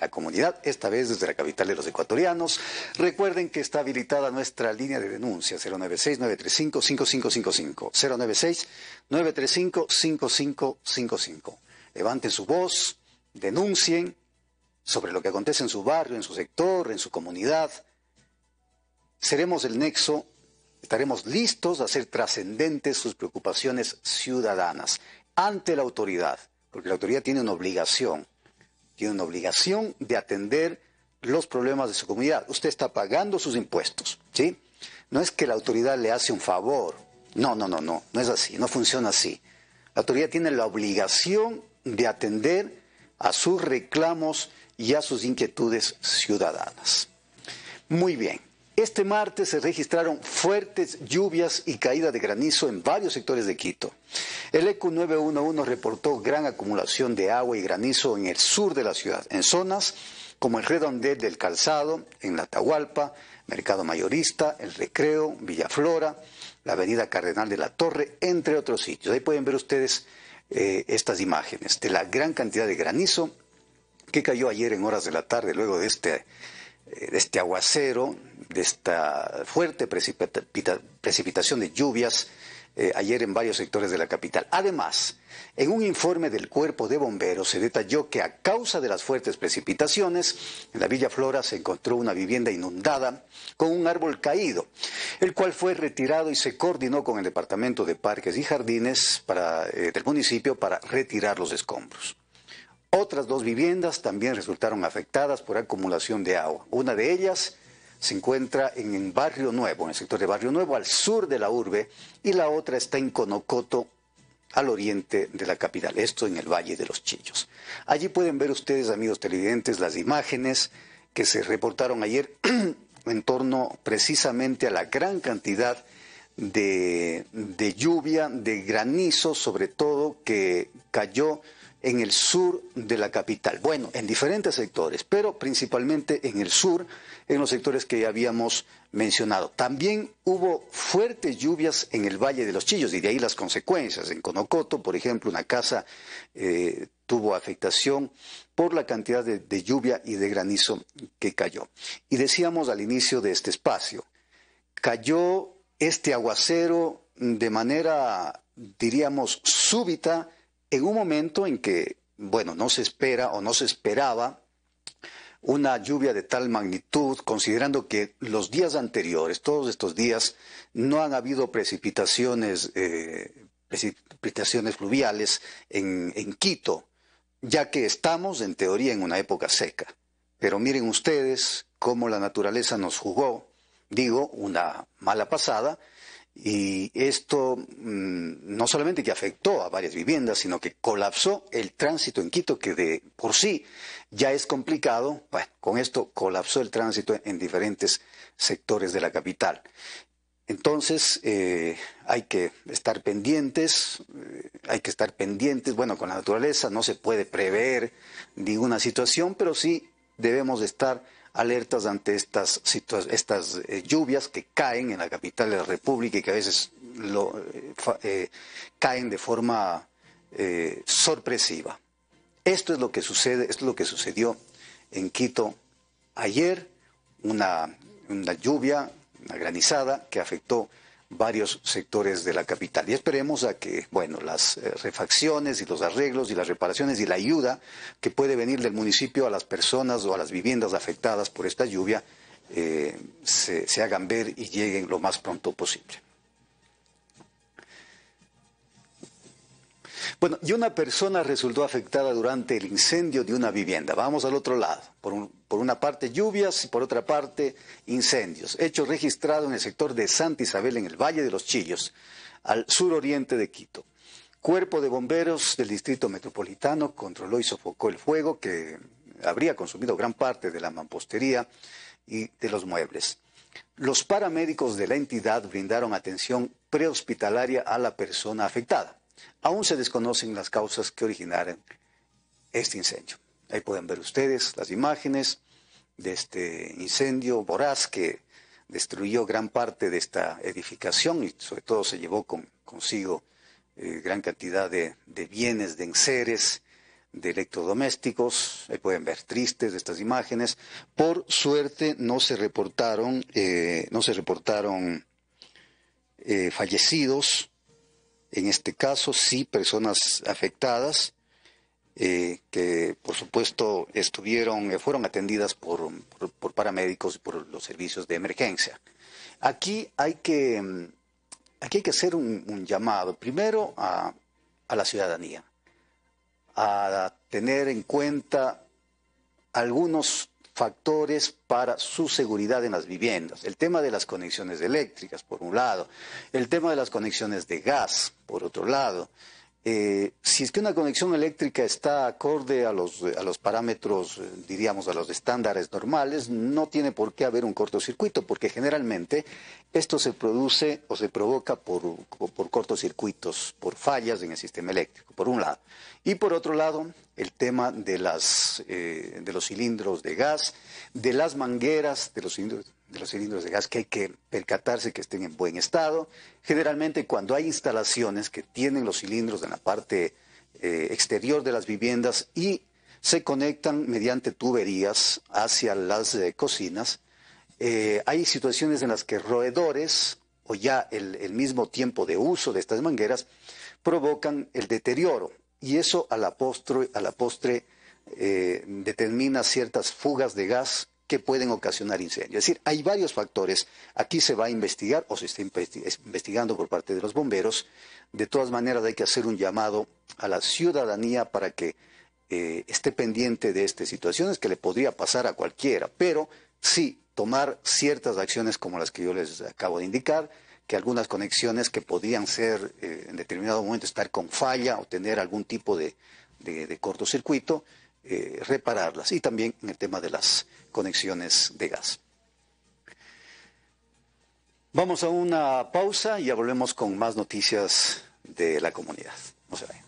la comunidad, esta vez desde la capital de los ecuatorianos. Recuerden que está habilitada nuestra línea de denuncia 096-935-5555. 096-935-5555. Levanten su voz, denuncien sobre lo que acontece en su barrio, en su sector, en su comunidad. Seremos el nexo, estaremos listos a hacer trascendentes sus preocupaciones ciudadanas ante la autoridad, porque la autoridad tiene una obligación tiene una obligación de atender los problemas de su comunidad. Usted está pagando sus impuestos, ¿sí? No es que la autoridad le hace un favor. No, no, no, no, no es así, no funciona así. La autoridad tiene la obligación de atender a sus reclamos y a sus inquietudes ciudadanas. Muy bien. Este martes se registraron fuertes lluvias y caída de granizo en varios sectores de Quito. El ECU 911 reportó gran acumulación de agua y granizo en el sur de la ciudad, en zonas como el Redondel del Calzado, en La Atahualpa, Mercado Mayorista, El Recreo, Villaflora, la Avenida Cardenal de la Torre, entre otros sitios. Ahí pueden ver ustedes eh, estas imágenes de la gran cantidad de granizo que cayó ayer en horas de la tarde luego de este de este aguacero, de esta fuerte precipitación de lluvias eh, ayer en varios sectores de la capital. Además, en un informe del cuerpo de bomberos se detalló que a causa de las fuertes precipitaciones, en la Villa Flora se encontró una vivienda inundada con un árbol caído, el cual fue retirado y se coordinó con el Departamento de Parques y Jardines eh, del municipio para retirar los escombros. Otras dos viviendas también resultaron afectadas por acumulación de agua. Una de ellas se encuentra en el Barrio Nuevo, en el sector de Barrio Nuevo, al sur de la urbe, y la otra está en Conocoto, al oriente de la capital, esto en el Valle de los Chillos. Allí pueden ver ustedes, amigos televidentes, las imágenes que se reportaron ayer en torno precisamente a la gran cantidad de, de lluvia, de granizo, sobre todo, que cayó en el sur de la capital. Bueno, en diferentes sectores, pero principalmente en el sur, en los sectores que habíamos mencionado. También hubo fuertes lluvias en el Valle de los Chillos y de ahí las consecuencias. En Conocoto, por ejemplo, una casa eh, tuvo afectación por la cantidad de lluvia y de granizo que cayó. Y decíamos al inicio de este espacio, cayó este aguacero de manera, diríamos, súbita, en un momento en que, bueno, no se espera o no se esperaba una lluvia de tal magnitud, considerando que los días anteriores, todos estos días, no han habido precipitaciones, eh, precipitaciones fluviales en, en Quito, ya que estamos en teoría en una época seca. Pero miren ustedes cómo la naturaleza nos jugó, digo, una mala pasada, y esto mm, no solamente que afectó a varias viviendas, sino que colapsó el tránsito en Quito, que de por sí ya es complicado. con esto colapsó el tránsito en diferentes sectores de la capital. Entonces, eh, hay que estar pendientes, eh, hay que estar pendientes, bueno, con la naturaleza no se puede prever ninguna situación, pero sí debemos estar alertas ante estas, estas eh, lluvias que caen en la capital de la República y que a veces eh, eh, caen de forma sorpresiva. Esto es lo que sucede, esto es lo que sucedió en Quito ayer, una, una lluvia, una granizada que afectó varios sectores de la capital. Y esperemos a que, bueno, las eh, refacciones y los arreglos y las reparaciones y la ayuda que puede venir del municipio a las personas o a las viviendas afectadas por esta lluvia eh, se hagan ver y lleguen lo más pronto posible. Bueno, y una persona resultó afectada durante el incendio de una vivienda. Vamos al otro lado. Por, una parte lluvias y por otra parte incendios. Hecho registrado en el sector de Santa Isabel, en el Valle de los Chillos, al suroriente de Quito. Cuerpo de bomberos del distrito metropolitano controló y sofocó el fuego que habría consumido gran parte de la mampostería y de los muebles. Los paramédicos de la entidad brindaron atención prehospitalaria a la persona afectada. Aún se desconocen las causas que originaron este incendio. Ahí pueden ver ustedes las imágenes de este incendio voraz que destruyó gran parte de esta edificación y sobre todo se llevó con, consigo eh, gran cantidad de, bienes, de enseres, de electrodomésticos. Ahí pueden ver tristes estas imágenes. Por suerte no se reportaron, eh, no se reportaron eh, fallecidos en este caso sí personas afectadas eh, que por supuesto estuvieron, eh, fueron atendidas por, paramédicos y por los servicios de emergencia. Aquí hay que, mm, aquí hay que hacer un, llamado primero a, a la ciudadanía, a tener en cuenta algunos factores para su seguridad en las viviendas. El tema de las conexiones eléctricas, por un lado, el tema de las conexiones de gas, por otro lado, eh, si es que una conexión eléctrica está acorde a los, a los parámetros, eh, diríamos, a los estándares normales, no tiene por qué haber un cortocircuito, porque generalmente esto se produce o se provoca por, cortocircuitos, por fallas en el sistema eléctrico, por un lado. Y por otro lado, el tema de, las, eh, de los cilindros de gas, de las mangueras, de los cilindros de los cilindros de gas que hay que percatarse que estén en buen estado. Generalmente cuando hay instalaciones que tienen los cilindros en la parte eh, exterior de las viviendas y se conectan mediante tuberías hacia las eh, cocinas, eh, hay situaciones en las que roedores o ya el, mismo tiempo de uso de estas mangueras provocan el deterioro y eso a la postre, determina ciertas fugas de gas que pueden ocasionar incendios. Es decir, hay varios factores. Aquí se va a investigar o se está investigando por parte de los bomberos. De todas maneras, hay que hacer un llamado a la ciudadanía para que eh, esté pendiente de estas situaciones que le podría pasar a cualquiera, pero sí tomar ciertas acciones como las que yo les acabo de indicar, que algunas conexiones que podían ser eh, en determinado momento estar con falla o tener algún tipo de cortocircuito, eh, repararlas y también en el tema de las conexiones de gas. Vamos a una pausa y ya volvemos con más noticias de la comunidad. No se